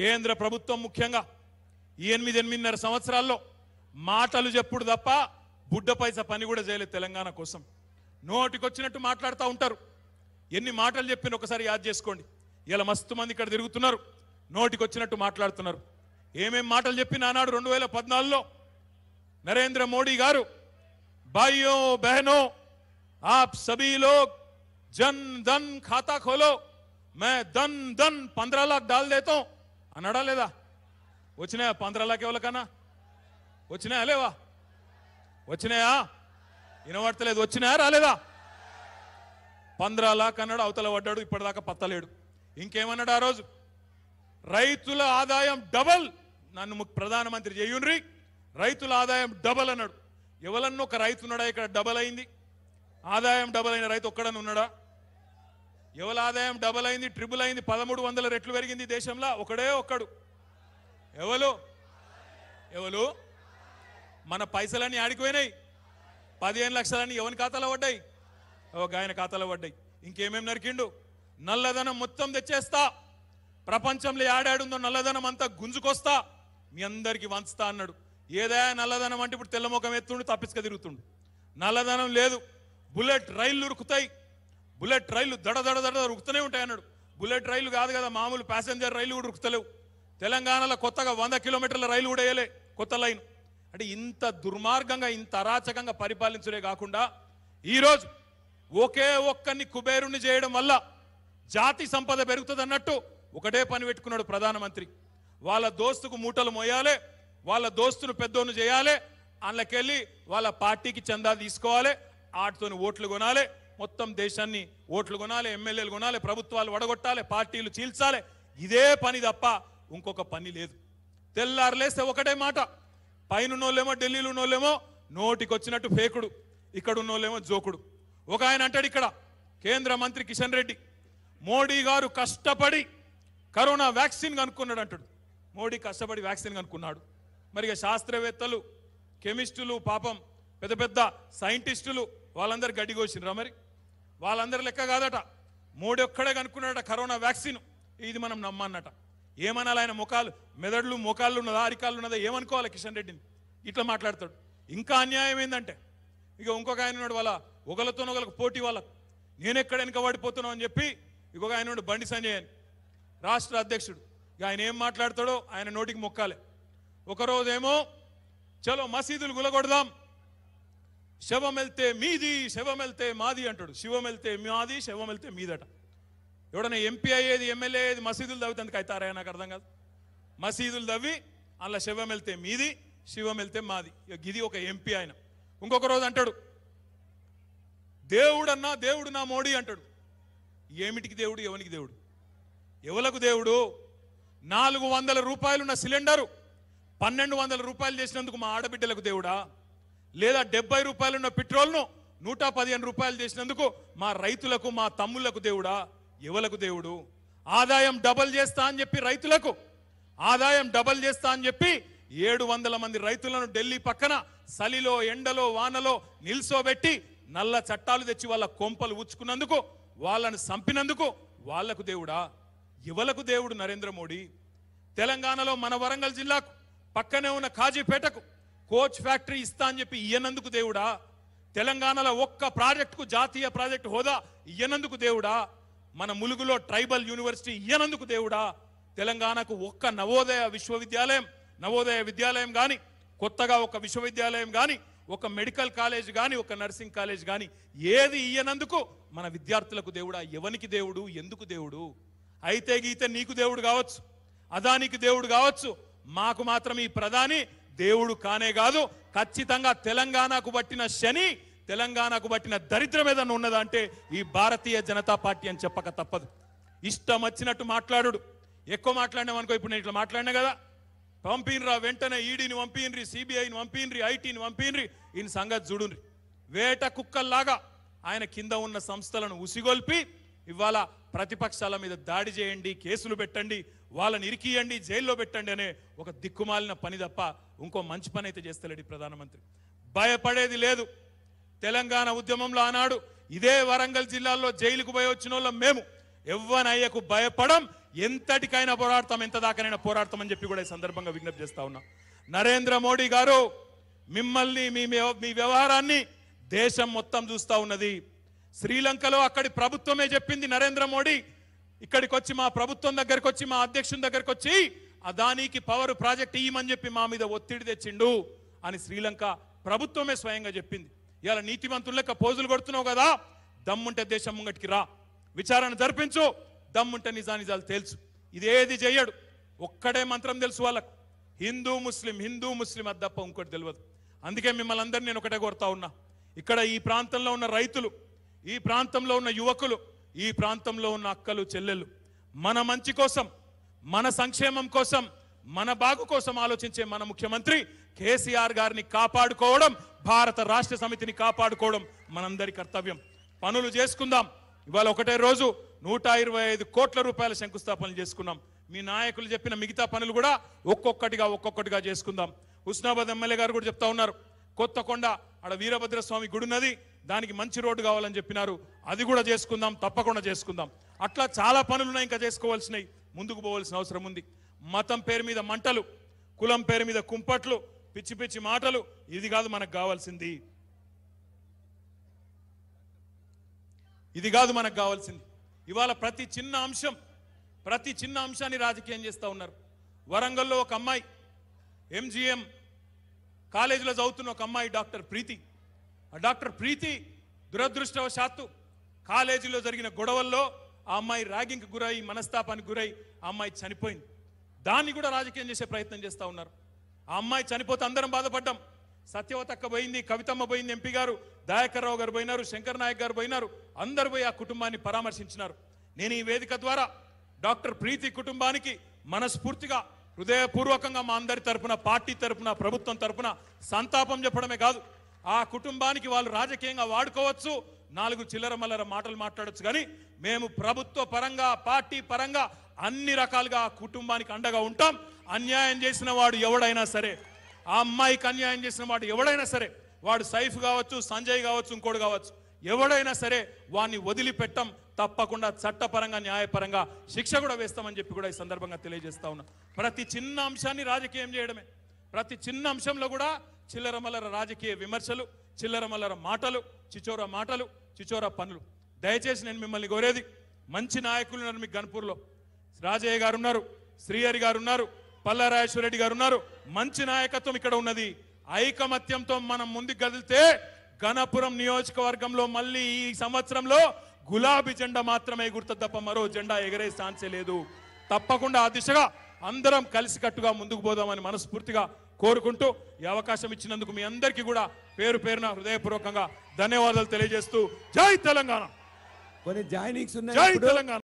కేంద్ర ప్రభుత్వం ముఖ్యంగా ఈ ఎనిమిది ఎనిమిదిన్నర సంవత్సరాల్లో మాటలు చెప్పుడు తప్ప బుడ్డ పైస పని కూడా చేయలేదు తెలంగాణ కోసం నోటికొచ్చినట్టు మాట్లాడుతూ ఉంటారు ఎన్ని మాటలు చెప్పిన ఒకసారి యాద్ చేసుకోండి ఇలా మస్తు మంది ఇక్కడ తిరుగుతున్నారు నోటికొచ్చినట్టు మాట్లాడుతున్నారు ఏమేం మాటలు చెప్పిన ఆనాడు రెండు వేల పద్నాలుగులో నరేంద్ర మోడీ గారు భాయ్యో బహనో ఆప్ సభీలో జన్ ధన్ ఖాతా ఖోలో మే ధన్ ధన్ పంద్రహ లాక్ డాల్ దేతా అన్నాడా లేదా వచ్చినాయా పంద్రలాకి ఎవరికన్నా వచ్చినాయా లేవా వచ్చినాయా వినబడతలేదు వచ్చినాయా రాలేదా పంద్రలా అన్నాడు అవతల పడ్డాడు ఇప్పటిదాకా పత్తలేడు ఇంకేమన్నాడు ఆ రోజు రైతుల ఆదాయం డబల్ నన్ను ప్రధానమంత్రి చేయుండ్రి రైతుల ఆదాయం డబల్ అన్నాడు ఎవలన్నో ఒక రైతు ఉన్నాడా ఇక్కడ డబల్ అయింది ఆదాయం డబల్ అయిన రైతు ఒక్కడన్నా ఉన్నాడా ఎవరి ఆదాయం డబుల్ అయింది ట్రిపుల్ అయింది పదమూడు వందల రెట్లు పెరిగింది దేశంలో ఒకడే ఒక్కడు ఎవరు ఎవరు మన పైసలన్నీ ఆడిపోయినాయి పదిహేను లక్షలన్నీ ఎవరి ఖాతాలో పడ్డాయి ఒక ఆయన ఖాతాలో పడ్డాయి ఇంకేమేమి నరికిండు నల్లధనం మొత్తం తెచ్చేస్తా ప్రపంచంలో ఏడాడుందో నల్లధనం అంతా గుంజుకొస్తా మీ అందరికీ వంచుతా అన్నాడు ఏదా నల్లధనం అంటే ఇప్పుడు తెల్లముఖం ఎత్తుండు తప్పించక తిరుగుతుండు నల్లధనం లేదు బుల్లెట్ రైళ్లు ఉరుకుతాయి బుల్లెట్ రైలు దడ దడ దడ రుక్తూనే ఉంటాయి అన్నాడు బుల్లెట్ రైలు కాదు కదా మామూలు ప్యాసింజర్ రైలు కూడా రుక్తలేవు తెలంగాణలో కొత్తగా వంద కిలోమీటర్ల రైలు కూడా వేయలే కొత్త లైన్ అంటే ఇంత దుర్మార్గంగా ఇంత అరాచకంగా పరిపాలించడే కాకుండా ఈరోజు ఒకే ఒక్కరిని కుబేరుణ్ణి చేయడం వల్ల జాతి సంపద పెరుగుతుంది అన్నట్టు ఒకటే పని పెట్టుకున్నాడు ప్రధానమంత్రి వాళ్ళ దోస్తుకు మూటలు మోయాలి వాళ్ళ దోస్తును పెద్దోను చేయాలి అందులోకెళ్ళి వాళ్ళ పార్టీకి చందా తీసుకోవాలి ఆటితోని ఓట్లు కొనాలి మొత్తం దేశాన్ని ఓట్లు కొనాలి ఎమ్మెల్యేలు కొనాలి ప్రభుత్వాలు వడగొట్టాలి పార్టీలు చీల్చాలి ఇదే పని తప్ప ఇంకొక పని లేదు తెల్లారులేస్తే ఒకటే మాట పైన ఉన్నోళ్ళేమో ఢిల్లీలో ఉన్నోళ్ళేమో నోటికొచ్చినట్టు ఫేకుడు ఇక్కడ ఉన్నోళ్ళేమో జోకుడు ఒక ఆయన అంటాడు ఇక్కడ కేంద్ర మంత్రి కిషన్ రెడ్డి మోడీ గారు కష్టపడి కరోనా వ్యాక్సిన్ కనుక్కున్నాడు అంటాడు మోడీ కష్టపడి వ్యాక్సిన్ కనుక్కున్నాడు మరి శాస్త్రవేత్తలు కెమిస్టులు పాపం పెద్ద పెద్ద సైంటిస్టులు వాళ్ళందరూ గడ్డిగోసినరా మరి వాళ్ళందరి లెక్క కాదట మూడొక్కడే కనుక్కున్నాడట కరోనా వ్యాక్సిన్ ఇది మనం నమ్మన్నట ఏమనాలి ఆయన ముఖాలు మెదడులు ముఖాలు ఉన్నదా అరికాళ్ళు ఉన్నదా ఏమనుకోవాలి కిషన్ రెడ్డిని ఇట్లా మాట్లాడతాడు ఇంకా అన్యాయం ఏంటంటే ఇక ఇంకొక ఆయన ఉన్నాడు వాళ్ళ ఒకరితోనొకరికి పోటీ వాళ్ళకు నేను ఎక్కడ వెనక పడిపోతున్నావు అని చెప్పి ఇంకొక ఆయన ఉన్నాడు బండి సంజయ్ అని రాష్ట్ర అధ్యక్షుడు ఇక ఆయన ఏం మాట్లాడతాడో ఆయన నోటికి మొక్కాలే ఒకరోజేమో చలో మసీదులు గులగొడదాం శవం వెళ్తే మీది శవం వెళ్తే మాది అంటాడు శివం వెళ్తే మాది శవం వెళ్తే మీదట ఎవడన్నా ఎంపీ అయ్యేది ఎమ్మెల్యే అయ్యేది మసీదులు తవ్వితే అవుతారా నాకు అర్థం కాదు మసీదులు తవ్వి అలా శవం వెళ్తే మీది శివం వెళ్తే మాది ఇది ఒక ఎంపీ ఆయన ఇంకొక రోజు అంటాడు దేవుడన్నా దేవుడు నా మోడీ అంటాడు ఏమిటికి దేవుడు ఎవనికి దేవుడు ఎవలకు దేవుడు నాలుగు వందల రూపాయలున్న సిలిండరు పన్నెండు వందల రూపాయలు చేసినందుకు మా ఆడబిడ్డలకు దేవుడా లేదా డెబ్బై రూపాయలున్న పెట్రోల్ను నూట పదిహేను రూపాయలు చేసినందుకు మా రైతులకు మా తమ్ముళ్లకు దేవుడా యువలకు దేవుడు ఆదాయం డబల్ చేస్తా అని చెప్పి రైతులకు ఆదాయం డబల్ చేస్తా అని చెప్పి ఏడు వందల మంది రైతులను ఢిల్లీ పక్కన సలిలో ఎండలో వానలో నిల్సోబెట్టి నల్ల చట్టాలు తెచ్చి వాళ్ళ కొంపలు ఉచ్చుకున్నందుకు వాళ్ళను చంపినందుకు వాళ్లకు దేవుడా యువలకు దేవుడు నరేంద్ర మోడీ తెలంగాణలో మన వరంగల్ జిల్లాకు పక్కనే ఉన్న కాజీపేటకు కోచ్ ఫ్యాక్టరీ ఇస్తా అని చెప్పి ఇయ్యనందుకు దేవుడా తెలంగాణలో ఒక్క ప్రాజెక్టుకు జాతీయ ప్రాజెక్టు హోదా ఇయ్యనందుకు దేవుడా మన ములుగులో ట్రైబల్ యూనివర్సిటీ ఇయ్యనందుకు దేవుడా తెలంగాణకు ఒక్క నవోదయ విశ్వవిద్యాలయం నవోదయ విద్యాలయం కానీ కొత్తగా ఒక విశ్వవిద్యాలయం కానీ ఒక మెడికల్ కాలేజ్ కానీ ఒక నర్సింగ్ కాలేజ్ కానీ ఏది ఇయ్యనందుకు మన విద్యార్థులకు దేవుడా ఎవనికి దేవుడు ఎందుకు దేవుడు అయితే గీతే నీకు దేవుడు కావచ్చు అదానికి దేవుడు కావచ్చు మాకు మాత్రం ఈ ప్రధాని దేవుడు కానే కాదు ఖచ్చితంగా తెలంగాణకు పట్టిన శని తెలంగాణకు పట్టిన దరిద్రం ఏదన్నా ఉన్నదా అంటే ఈ భారతీయ జనతా పార్టీ అని చెప్పక తప్పదు ఇష్టం వచ్చినట్టు మాట్లాడు ఎక్కువ అనుకో ఇప్పుడు నేను ఇట్లా మాట్లాడినా కదా పంపినరా వెంటనే ఈడీని పంపినరి సిబిఐని పంపినరి ఐటీని పంపినరి ఈయన సంగతి చూడుండ్రి వేట కుక్కల్లాగా ఆయన కింద ఉన్న సంస్థలను ఉసిగొల్పి ఇవాళ ప్రతిపక్షాల మీద దాడి చేయండి కేసులు పెట్టండి వాళ్ళని ఇరికియండి జైల్లో పెట్టండి అనే ఒక దిక్కుమాలిన పని తప్ప ఇంకో మంచి పని అయితే చేస్తలేడు ప్రధానమంత్రి భయపడేది లేదు తెలంగాణ ఉద్యమంలో ఆనాడు ఇదే వరంగల్ జిల్లాలో జైలుకు పోయి వచ్చిన వాళ్ళం మేము ఎవ్వనయ్యకు భయపడం ఎంతటికైనా పోరాడతాం ఎంత దాకానైనా పోరాడతాం అని చెప్పి కూడా ఈ సందర్భంగా విజ్ఞప్తి చేస్తా ఉన్నా నరేంద్ర మోడీ గారు మిమ్మల్ని మీ మీ వ్యవహారాన్ని దేశం మొత్తం చూస్తూ ఉన్నది శ్రీలంకలో అక్కడి ప్రభుత్వమే చెప్పింది నరేంద్ర మోడీ ఇక్కడికి వచ్చి మా ప్రభుత్వం దగ్గరకు వచ్చి మా అధ్యక్షుని దగ్గరకు వచ్చి అదానికి పవర్ ప్రాజెక్ట్ ఇయ్యమని చెప్పి మా మీద ఒత్తిడి తెచ్చిండు అని శ్రీలంక ప్రభుత్వమే స్వయంగా చెప్పింది ఇవాళ నీతిమంతులు లెక్క పోజులు కొడుతున్నావు కదా దమ్ముంటే దేశం ముంగటికి రా విచారణ జరిపించు దమ్ముంటే నిజానిజాలు తెలుసు ఇదేది చెయ్యడు ఒక్కడే మంత్రం తెలుసు వాళ్ళకు హిందూ ముస్లిం హిందూ ముస్లిం అది తప్ప ఇంకోటి తెలియదు అందుకే మిమ్మల్ని అందరినీ నేను ఒకటే కోరుతా ఉన్నా ఇక్కడ ఈ ప్రాంతంలో ఉన్న రైతులు ఈ ప్రాంతంలో ఉన్న యువకులు ఈ ప్రాంతంలో ఉన్న అక్కలు చెల్లెలు మన మంచి కోసం మన సంక్షేమం కోసం మన బాగు కోసం ఆలోచించే మన ముఖ్యమంత్రి కేసీఆర్ గారిని కాపాడుకోవడం భారత రాష్ట్ర సమితిని కాపాడుకోవడం మనందరి కర్తవ్యం పనులు చేసుకుందాం ఇవాళ ఒకటే రోజు నూట ఇరవై ఐదు కోట్ల రూపాయల శంకుస్థాపనలు చేసుకున్నాం మీ నాయకులు చెప్పిన మిగతా పనులు కూడా ఒక్కొక్కటిగా ఒక్కొక్కటిగా చేసుకుందాం హుస్నాబాద్ ఎమ్మెల్యే గారు కూడా చెప్తా ఉన్నారు కొత్తకొండ ఆడ వీరభద్రస్వామి గుడి ఉన్నది దానికి మంచి రోడ్డు కావాలని చెప్పినారు అది కూడా చేసుకుందాం తప్పకుండా చేసుకుందాం అట్లా చాలా పనులు ఇంకా చేసుకోవాల్సినవి ముందుకు పోవాల్సిన అవసరం ఉంది మతం పేరు మీద మంటలు కులం పేరు మీద కుంపట్లు పిచ్చి పిచ్చి మాటలు ఇది కాదు మనకు కావాల్సింది ఇది కాదు మనకు కావాల్సింది ఇవాళ ప్రతి చిన్న అంశం ప్రతి చిన్న అంశాన్ని రాజకీయం చేస్తూ ఉన్నారు వరంగల్లో ఒక అమ్మాయి ఎంజిఎం కాలేజీలో చదువుతున్న ఒక అమ్మాయి డాక్టర్ ప్రీతి డాక్టర్ ప్రీతి దురదృష్టవశాత్తు కాలేజీలో జరిగిన గొడవల్లో ఆ అమ్మాయి ర్యాగింగ్కి గురై మనస్తాపానికి గురై ఆ అమ్మాయి చనిపోయింది దాన్ని కూడా రాజకీయం చేసే ప్రయత్నం చేస్తూ ఉన్నారు ఆ అమ్మాయి చనిపోతే అందరం బాధపడ్డాం సత్యవతక్క పోయింది కవితమ్మ పోయింది ఎంపీ గారు దయాకర్రావు గారు పోయినారు శంకర్ నాయక్ గారు పోయినారు అందరు పోయి ఆ కుటుంబాన్ని పరామర్శించినారు నేను ఈ వేదిక ద్వారా డాక్టర్ ప్రీతి కుటుంబానికి మనస్ఫూర్తిగా హృదయపూర్వకంగా మా అందరి తరఫున పార్టీ తరపున ప్రభుత్వం తరపున సంతాపం చెప్పడమే కాదు ఆ కుటుంబానికి వాళ్ళు రాజకీయంగా వాడుకోవచ్చు నాలుగు చిల్లర మల్లర మాటలు మాట్లాడచ్చు కానీ మేము ప్రభుత్వ పరంగా పార్టీ పరంగా అన్ని రకాలుగా ఆ కుటుంబానికి అండగా ఉంటాం అన్యాయం చేసిన వాడు ఎవడైనా సరే ఆ అమ్మాయికి అన్యాయం చేసిన వాడు ఎవడైనా సరే వాడు సైఫ్ కావచ్చు సంజయ్ కావచ్చు ఇంకోడు కావచ్చు ఎవడైనా సరే వాడిని వదిలిపెట్టం తప్పకుండా చట్టపరంగా న్యాయపరంగా శిక్ష కూడా వేస్తామని చెప్పి కూడా ఈ సందర్భంగా తెలియజేస్తా ఉన్నా ప్రతి చిన్న అంశాన్ని రాజకీయం చేయడమే ప్రతి చిన్న అంశంలో కూడా చిల్లరమల్లర రాజకీయ విమర్శలు చిల్లరమల్లర మాటలు చిచోర మాటలు చిచోర పనులు దయచేసి నేను మిమ్మల్ని కోరేది మంచి నాయకులు ఉన్నారు మీకు గన్పూర్లో రాజయ్య గారు ఉన్నారు శ్రీహరి గారు ఉన్నారు పల్లారాజేశ్వరరెడ్డి గారు ఉన్నారు మంచి నాయకత్వం ఇక్కడ ఉన్నది ఐకమత్యంతో మనం ముందుకు కదిలితే గణపురం నియోజకవర్గంలో మళ్ళీ ఈ సంవత్సరంలో గులాబీ జెండా మాత్రమే గుర్తు తప్ప మరో జెండా ఎగరే ఛాన్సే లేదు తప్పకుండా ఆ దిశగా అందరం కలిసికట్టుగా ముందుకు పోదామని మనస్ఫూర్తిగా కోరుకుంటూ ఈ అవకాశం ఇచ్చినందుకు మీ అందరికీ కూడా పేరు పేరున హృదయపూర్వకంగా ధన్యవాదాలు తెలియజేస్తూ జై తెలంగాణ కొన్ని జాయినింగ్స్ ఉన్నాయి జై తెలంగాణ